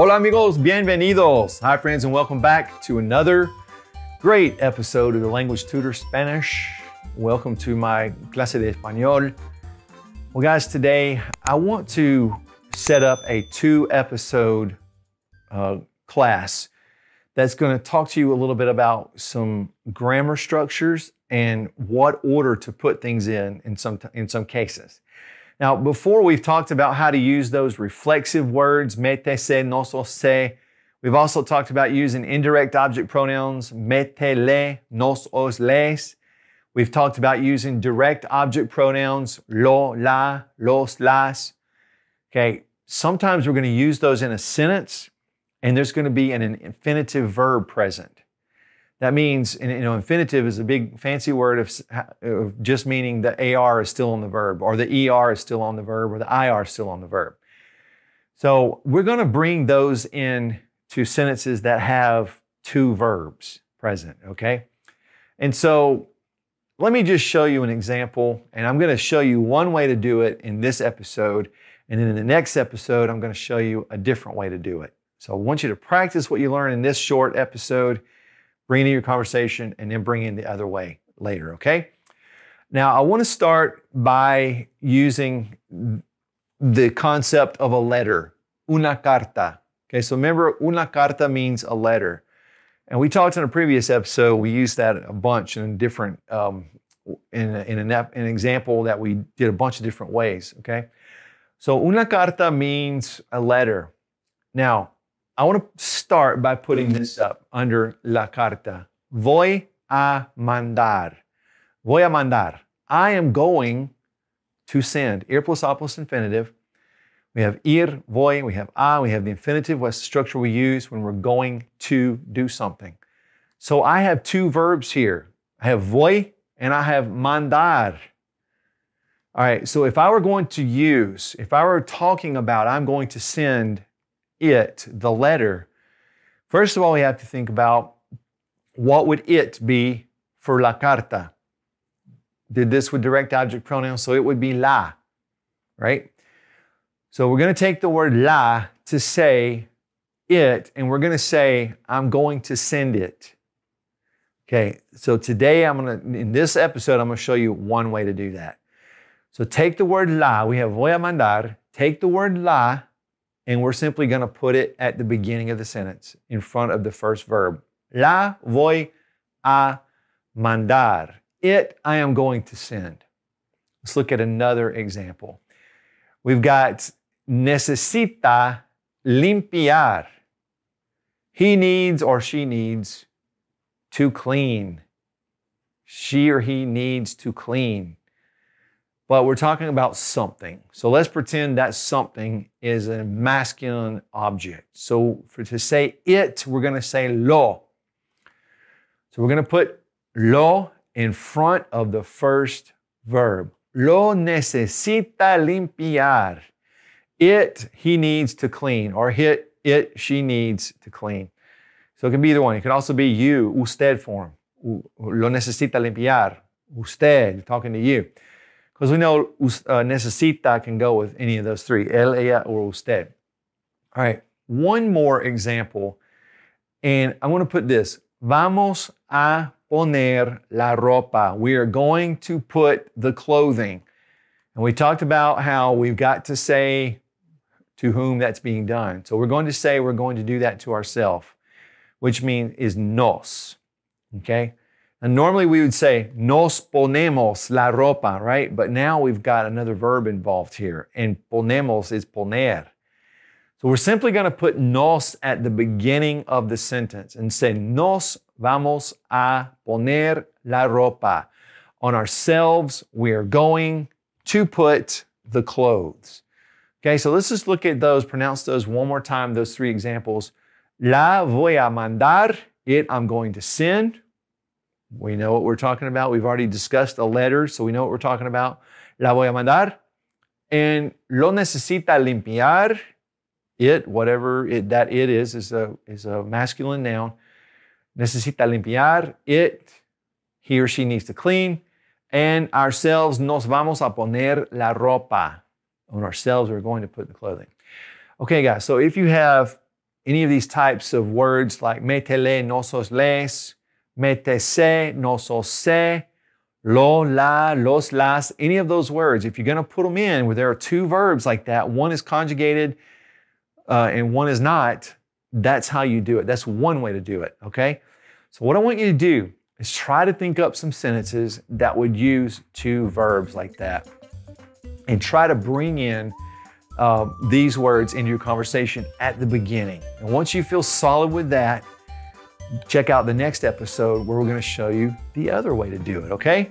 Hola amigos, bienvenidos. Hi friends and welcome back to another great episode of the Language Tutor Spanish. Welcome to my clase de español. Well guys, today I want to set up a two episode uh, class that's going to talk to you a little bit about some grammar structures and what order to put things in in some in some cases. Now, before we've talked about how to use those reflexive words, se, nosos, se. We've also talked about using indirect object pronouns, le nos, os, les. We've talked about using direct object pronouns, lo, la, los, las. Okay, sometimes we're going to use those in a sentence, and there's going to be an infinitive verb present. That means, you know, infinitive is a big fancy word of, of just meaning the AR is still on the verb, or the ER is still on the verb, or the IR is still on the verb. So we're going to bring those in to sentences that have two verbs present, okay? And so let me just show you an example, and I'm going to show you one way to do it in this episode. And then in the next episode, I'm going to show you a different way to do it. So I want you to practice what you learn in this short episode bringing in your conversation, and then bringing in the other way later, okay? Now, I want to start by using the concept of a letter, una carta. Okay, so remember, una carta means a letter. And we talked in a previous episode, we used that a bunch in different, um, in, a, in an, an example that we did a bunch of different ways, okay? So, una carta means a letter. Now, I want to start by putting this up under la carta. Voy a mandar. Voy a mandar. I am going to send. Ir plus a plus infinitive. We have ir, voy, we have a, we have the infinitive. What's the structure we use when we're going to do something? So I have two verbs here. I have voy and I have mandar. All right, so if I were going to use, if I were talking about, I'm going to send it, the letter, first of all, we have to think about what would it be for la carta? Did this with direct object pronoun, so it would be la, right? So we're going to take the word la to say it, and we're going to say, I'm going to send it. Okay, so today I'm going to, in this episode, I'm going to show you one way to do that. So take the word la, we have voy a mandar, take the word la, and we're simply going to put it at the beginning of the sentence in front of the first verb. La voy a mandar. It I am going to send. Let's look at another example. We've got necesita limpiar. He needs or she needs to clean. She or he needs to clean but we're talking about something. So let's pretend that something is a masculine object. So for to say it, we're going to say lo. So we're going to put lo in front of the first verb. Lo necesita limpiar. It, he needs to clean, or it, it, she needs to clean. So it can be either one. It could also be you, usted form. Lo necesita limpiar. Usted, talking to you. Because we know uh, necesita can go with any of those three, el, ella, or usted. All right, one more example. And I'm going to put this. Vamos a poner la ropa. We are going to put the clothing. And we talked about how we've got to say to whom that's being done. So we're going to say we're going to do that to ourselves, which means is nos. Okay? And normally we would say, nos ponemos la ropa, right? But now we've got another verb involved here, and ponemos is poner. So we're simply going to put nos at the beginning of the sentence and say, nos vamos a poner la ropa. On ourselves, we are going to put the clothes. Okay, so let's just look at those, pronounce those one more time, those three examples. La voy a mandar, it I'm going to send we know what we're talking about. We've already discussed a letter, so we know what we're talking about. La voy a mandar. And lo necesita limpiar. It, whatever it, that it is, is a, is a masculine noun. Necesita limpiar. It, he or she needs to clean. And ourselves nos vamos a poner la ropa. On ourselves, we're going to put the clothing. Okay, guys, so if you have any of these types of words like metele, nosos les, metese, nosose, lo, la, los, las, any of those words, if you're going to put them in where there are two verbs like that, one is conjugated uh, and one is not, that's how you do it. That's one way to do it, okay? So, what I want you to do is try to think up some sentences that would use two verbs like that and try to bring in uh, these words into your conversation at the beginning. And once you feel solid with that, check out the next episode where we're going to show you the other way to do it, okay?